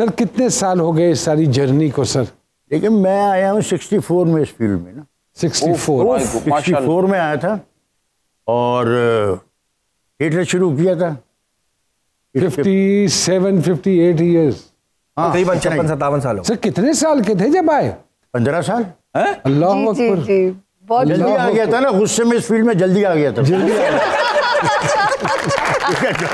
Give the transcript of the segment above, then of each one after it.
Sir कितने साल हो गए इस सारी जर्नी को सर देखिए मैं आया हूँ सिक्सटी फोर में इस फील्ड में ना सिक्सटी फोर सिक्सटी फोर में आया था और थिएटर शुरू किया था fifty seven fifty eight years हाँ, तकरीबन तो अच्छा, छप्पन सत्तावन साल सर कितने साल के थे जब आए पंद्रह साल अल्लाह जल्दी आ गया था ना गुस्से में इस फील्ड में जल्दी आ गया था जल्दी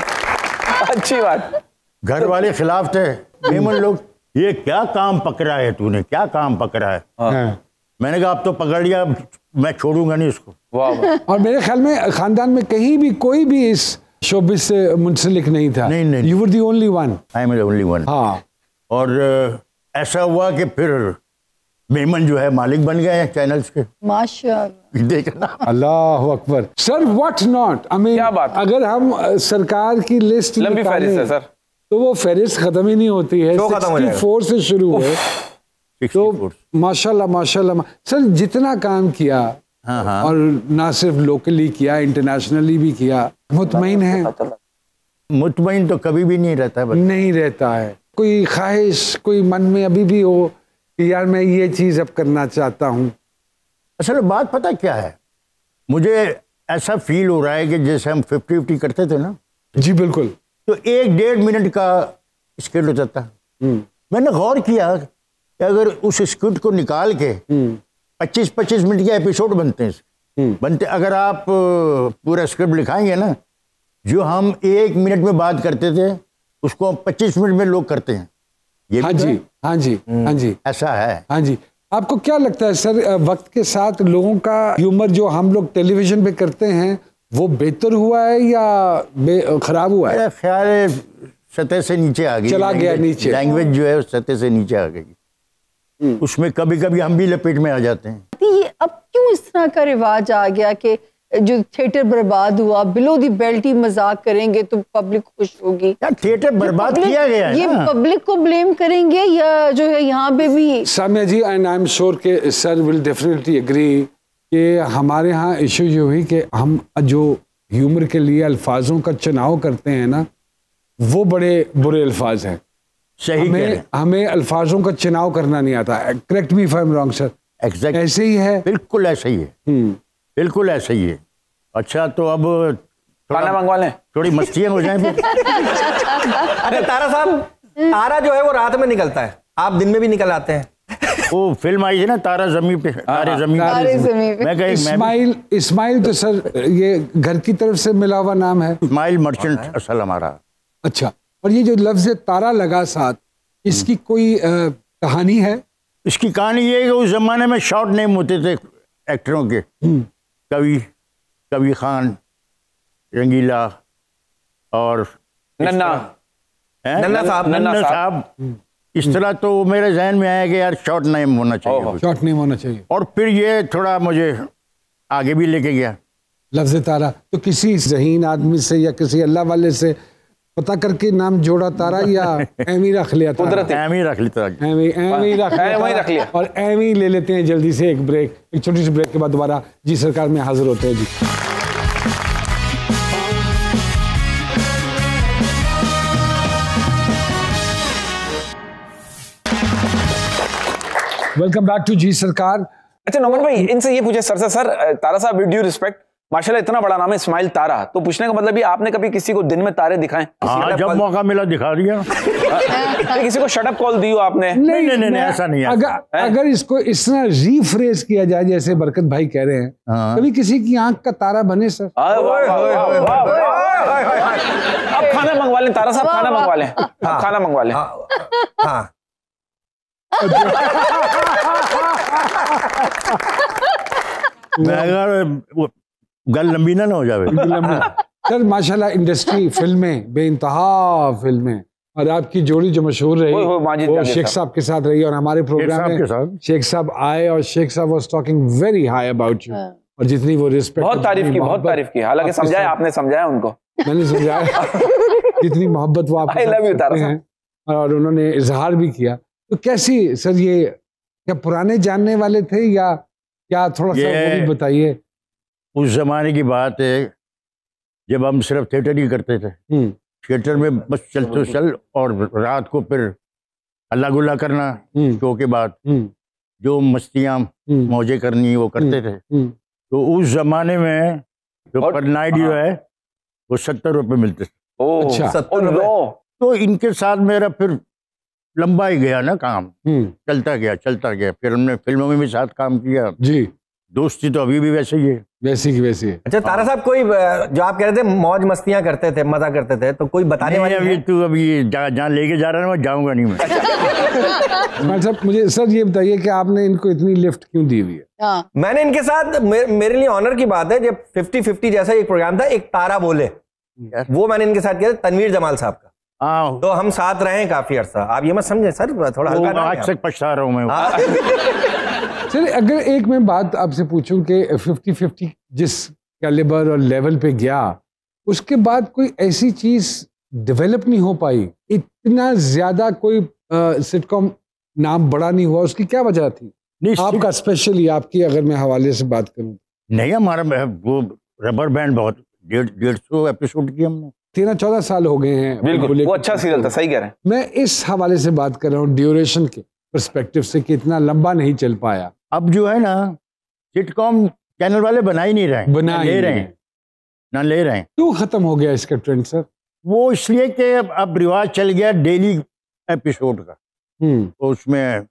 अच्छी बात घर वाले खिलाफ थे मेमन लोग ये क्या काम पकड़ा है तूने क्या काम पकड़ा है हाँ। हाँ। मैंने कहा आप तो पकड़ लिया मैं छोड़ूंगा नहीं इसको और मेरे ख्याल में खानदान में कहीं भी कोई भी इस शोबिस से मुंसलिक नहीं था नहीं नहीं you were the only one I am only one हाँ और ऐसा हुआ कि फिर मेमन जो है मालिक बन गए हैं चैनल्स के माशा देखना अल्लाह अकबर sir what not I mean अगर हम सरकार की लिस्ट लंबी फहरिस्त है सर तो वो फहरिस्त खत्म ही नहीं होती है सिक्सटी फोर से शुरू है तो माशाल्लाह माशाल्लाह सर जितना काम किया हाँ हाँ। और ना सिर्फ लोकली किया इंटरनेशनली भी किया मुतमिन है मुतमिन तो कभी भी नहीं रहता है नहीं रहता है कोई ख्वाहिश कोई मन में अभी भी हो कि यार मैं ये चीज़ अब करना चाहता हूँ असल बात पता क्या है मुझे ऐसा फील हो रहा है कि जैसे हम फिफ्टी फिफ्टी करते थे ना जी बिल्कुल तो एक डेढ़ मिनट का स्किट हो जाता हम्म। मैंने गौर किया कि अगर उस स्क्रिप्ट को निकाल के 25-25 हम्म। मिनट के एपिसोड बनते हैं हम्म। बनते अगर आप पूरा स्क्रिप्ट लिखाएंगे ना जो हम एक मिनट में बात करते थे उसको हम 25 मिनट में लोग करते हैं ये हाँ, तो हाँ जी हाँ जी हाँ जी ऐसा है हाँ जी आपको क्या लगता है सर वक्त के साथ लोगों का ह्यूमर जो हम लोग टेलीविजन पे करते हैं वो बेहतर हुआ है या खराब हुआ है ख्याल सतह से नीचे आ गई चला गया नीचे लैंग्वेज जो है सतह से नीचे आ गई हम्म। उसमें कभी कभी हम भी लपेट में आ जाते हैं ये अब क्यों इस तरह का रिवाज आ गया कि जो थिएटर बर्बाद हुआ बिलो दी बेल्ट ही मजाक करेंगे तो पब्लिक खुश होगी थिएटर बर्बाद किया गया है ये पब्लिक को ब्लेम करेंगे या जो है यहाँ पे भी Samia ji and I am sure के सर विल डेफिनेटली एग्री कि हमारे यहाँ इशू जो हुई कि हम जो ह्यूमर के लिए अल्फाजों का चुनाव करते हैं ना वो बड़े बुरे अल्फाज हैं सही हमें हमें अल्फाजों का चुनाव करना नहीं आता correct me if I'm wrong sir exact ऐसे ही है बिल्कुल ऐसे ही है हम्म। बिल्कुल ऐसे ही है अच्छा तो अब खाना मंगवा लें थोड़ी मस्तियाँ हो जाए अरे अच्छा, तारा साहब तारा जो है वो रात में निकलता है आप दिन में भी निकल आते हैं वो फिल्म आई थी ना तारा जमी हाँ, हाँ, पे तारे जमी तारे जमी पे मैं इस्माइल इस्माइल तो सर ये घर की तरफ से मिला हुआ नाम है इस्माइल मर्चेंट असल हमारा अच्छा और ये जो लफ्ज तारा लगा साथ इसकी हम्म। कोई कहानी है इसकी कहानी ये है कि उस जमाने में शॉर्ट नेम होते थे एक्टरों के हम्म। कवि कवि खान रंगीला और नन्ना नन्ना साहब नन्ना साहब हम्म। इस हम्म। तरह तो मेरे जहन में आया कि यार शॉर्ट नेम होना चाहिए शॉर्ट नेम होना चाहिए और फिर ये थोड़ा मुझे आगे भी लेके गया लफ्ज तारा तो किसी जहीन आदमी से या किसी अल्लाह वाले से पता करके नाम जोड़ा तारा या एमी रख लिया कुदरत एमी रख लिया एमी एमी रख एमी रख लिया और एमी ले लेते हैं जल्दी से एक ब्रेक एक छोटी सी ब्रेक के बाद दोबारा जी सरकार में हाजिर होते हैं जी welcome back to G Sarkar अच्छा नमन भाई इनसे ये पूछे सर सर सर तारा साहब विद ड्यू रिस्पेक्ट माशाल्लाह इतना बड़ा नाम है इस्माइल तारा तो पूछने का मतलब ये आपने कभी किसी को दिन में तारे दिखाए हाँ, जब मौका मिला दिखा दिया किसी को शटअप कॉल दी हो आपने नहीं नहीं नहीं नहीं, नहीं ऐसा नहीं अगर है? अगर इसको इस तरह रिफ्रेश किया जाए जैसे बरकत भाई कह रहे हैं कभी किसी की आंख का तारा बने सर अब खाना मंगवा लें तारा साहब खाना मंगवा लें खाना मंगवा लें गल लंबी ना ना हो जाए हाँ। सर माशाल्लाह इंडस्ट्री फिल्में बे इंतहा फिल्में और आपकी जोड़ी जो मशहूर रही वो, वो शेख साहब के साथ रही और हमारे प्रोग्राम में शेख साहब आए और शेख साहब was talking very high about you और जितनी वो रिस्पेक्ट बहुत तारीफ की बहुत तारीफ की हालांकि समझाया आपने समझाया उनको मैंने समझाया जितनी मोहब्बत वो आप और उन्होंने इजहार भी किया तो कैसी सर ये क्या पुराने जानने वाले थे या क्या थोड़ा सा बताइए उस जमाने की बात है जब हम सिर्फ थिएटर ही करते थे हम्म। थिएटर में बस चल तो हम्म। चल और रात को फिर अल्लाह गुल्ला करना हम्म। शो के बाद जो मस्तियाँ मौजे करनी वो करते थे तो उस जमाने में जो पर नाइट जो हाँ। है वो सत्तर रुपए मिलते थे अच्छा, तो इनके साथ मेरा फिर लंबा ही गया ना काम हम्म। चलता गया चलता गया फिर हमने फिल्मों में भी साथ काम किया जी दोस्ती तो अभी भी वैसे ही है वैसी की वैसी है अच्छा तारा साहब कोई जो आप कह रहे थे मौज मस्तियां करते थे मजा करते थे तो कोई बताने वाले अभी तू अभी जहाँ लेके जा रहा है मैं जाऊंगा नहीं मैं साहब मुझे सर ये बताइए कि आपने इनको इतनी लिफ्ट क्यों दी हुई है हाँ। मैंने इनके साथ मे, मेरे लिए ऑनर की बात है जब फिफ्टी फिफ्टी जैसा एक प्रोग्राम था एक तारा बोले वो मैंने इनके साथ किया था तनवीर जमाल साहब का हाँ। तो हम साथ रहे काफी अरसा आप ये मत समझे सर थोड़ा हल्का आज तक पछता रहा हूँ मैं सर हाँ। अगर एक मैं बात आपसे पूछूं कि फिफ्टी फिफ्टी जिस कैलिबर और लेवल पे गया उसके बाद कोई ऐसी चीज डेवलप नहीं हो पाई इतना ज्यादा कोई सिटकॉम नाम बड़ा नहीं हुआ उसकी क्या वजह थी नहीं आपका स्पेशली आपकी अगर मैं हवाले से बात करूं नहीं हमारा वो रबर बैंड बहुत डेढ़ डेढ़ सौ एपिसोड की हमने तेरह चौदह साल हो गए हैं बिल्कुल वो अच्छा सीरियल था सही कह रहे हैं मैं इस हवाले से बात कर रहा हूँ ड्यूरेशन के परस्पेक्टिव से कि इतना लंबा नहीं चल पाया अब जो है ना सिटकॉम चैनल वाले बना ही नहीं रहे बना ले रहे हैं ना ले रहे हैं क्यों खत्म हो गया इसका ट्रेंड सर वो इसलिए कि अब रिवाज चल गया डेली एपिसोड का हम्म। तो उसमें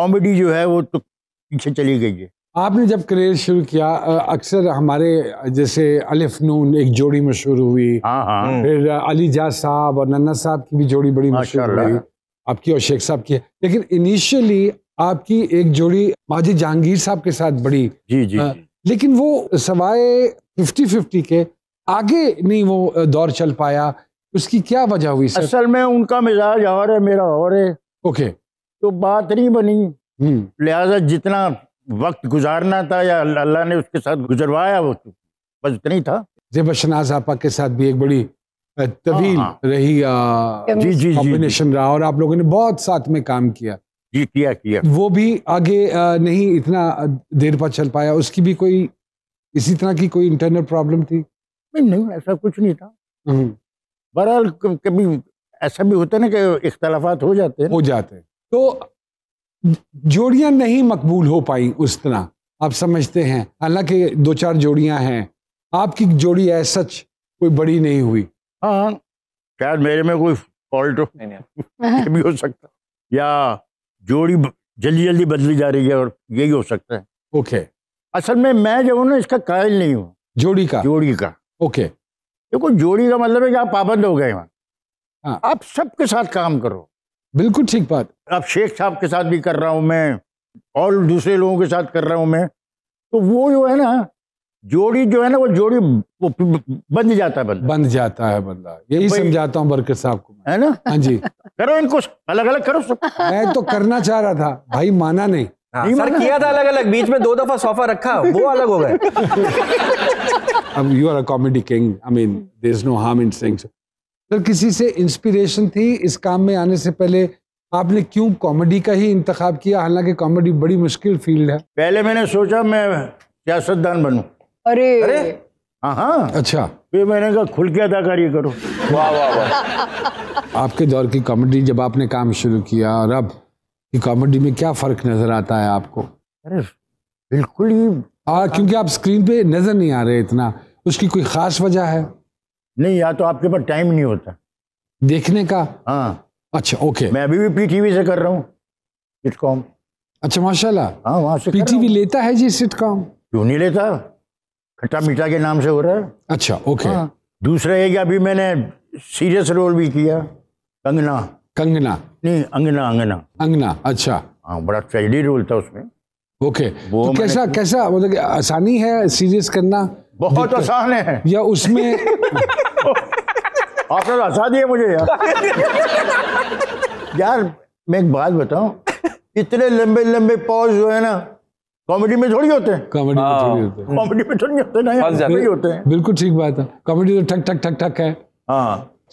कॉमेडी जो है वो तो पीछे चली गई है आपने जब करियर शुरू किया अक्सर हमारे जैसे अलिफ नून एक जोड़ी मशहूर हुई हाँ, हाँ। हम्म। फिर अली जा साहब और नन्ना साहब की भी जोड़ी बड़ी मशहूर हुई आपकी और शेख साहब की लेकिन इनिशियली आपकी एक जोड़ी माजी जहांगीर साहब के साथ बड़ी जी जी, आ, लेकिन वो सवाए फिफ्टी फिफ्टी के आगे नहीं वो दौर चल पाया उसकी क्या वजह हुई सर? असल में उनका मिजाज और है मेरा और है ओके तो बात नहीं बनी हम्म। लिहाजा जितना वक्त गुजारना था या अल्लाह ने उसके साथ गुजरवाया वो तो? बस इतना ही था जेब शनाज आपा के साथ भी एक बड़ी तवील हाँ, हाँ। रही आ, जी जी कॉम्बिनेशन रहा और आप लोगों ने बहुत साथ में काम किया जी किया किया वो भी आगे आ, नहीं इतना देर पर चल पाया उसकी भी कोई इसी तरह की कोई इंटरनल प्रॉब्लम थी नहीं नहीं ऐसा कुछ नहीं था हम्म। बहरहाल कभी ऐसा भी होता है ना कि इख्तलाफात हो जाते हैं हो जाते हैं तो जोड़ियां नहीं मकबूल हो पाई उस तरह आप समझते हैं हालांकि दो चार जोड़ियां हैं आपकी जोड़ी है सच कोई बड़ी नहीं हुई हाँ शायद मेरे में कोई फॉल्ट हो नहीं भी हो सकता या जोड़ी जल्दी जल्दी बदली जा रही है और यही हो सकता है ओके okay. असल में मैं जो हूँ ना इसका कायल नहीं हूँ जोड़ी का जोड़ी का ओके okay. देखो जोड़ी का मतलब है कि आप पाबंद हो गए वहाँ आप सबके साथ काम करो बिल्कुल ठीक बात अब शेख साहब के साथ भी कर रहा हूँ मैं और दूसरे लोगों के साथ कर रहा हूँ मैं तो वो जो है ना जोड़ी जो है ना वो जोड़ी वो बंद जाता है बंदा बंद जाता है बंदा यही समझाता हूँ बरकर साहब को है ना हाँ जी करो इनको अलग अलग करो मैं तो करना चाह रहा था भाई माना नहीं हाँ, सर किया था अलग अलग बीच में दो दफा सोफा रखा वो अलग हो गए अब you are a comedy king I mean there is no harm in sing अगर तो किसी से इंस्पिरेशन थी इस काम में आने से पहले आपने क्यों कॉमेडी का ही इंतखब किया हालांकि कॉमेडी बड़ी मुश्किल फील्ड है पहले मैंने सोचा मैं सियासतदान बनू अरे अरे हाँ, हाँ अच्छा फिर मैंने कहा खुल के अदाकारी करो वाह वाह वाह आपके दौर की कॉमेडी जब आपने काम शुरू किया और अब की कॉमेडी में क्या फर्क नजर आता है आपको अरे बिल्कुल ही हाँ, क्योंकि आप स्क्रीन पे नजर नहीं आ रहे इतना उसकी कोई खास वजह है नहीं या तो आपके पास टाइम नहीं होता देखने का हाँ अच्छा ओके मैं अभी भी पीटीवी से कर रहा हूँ सिटकॉम अच्छा माशाल्लाह हाँ वहाँ से पीटीवी लेता है जी सिटकॉम क्यों नहीं लेता खट्टा मीठा के नाम से हो रहा है अच्छा ओके हाँ। दूसरा है कि अभी मैंने सीरियस रोल भी किया कंगना कंगना नहीं अंगना अंगना अंगना अच्छा हाँ बड़ा ट्रेजिडी रोल था उसमें ओके तो कैसा कैसा मतलब आसानी है सीरियस करना बहुत आसान है या उसमें आपने तो हंसा दिए मुझे यार यार मैं एक बात बताऊं इतने लंबे लंबे पॉज जो है ना कॉमेडी में थोड़ी होते हैं कॉमेडी में थोड़ी हाँ। होते हैं कॉमेडी में थोड़ी होते हैं ना होते हैं बिल्कुल ठीक बात है कॉमेडी तो ठक ठक ठक ठक है हाँ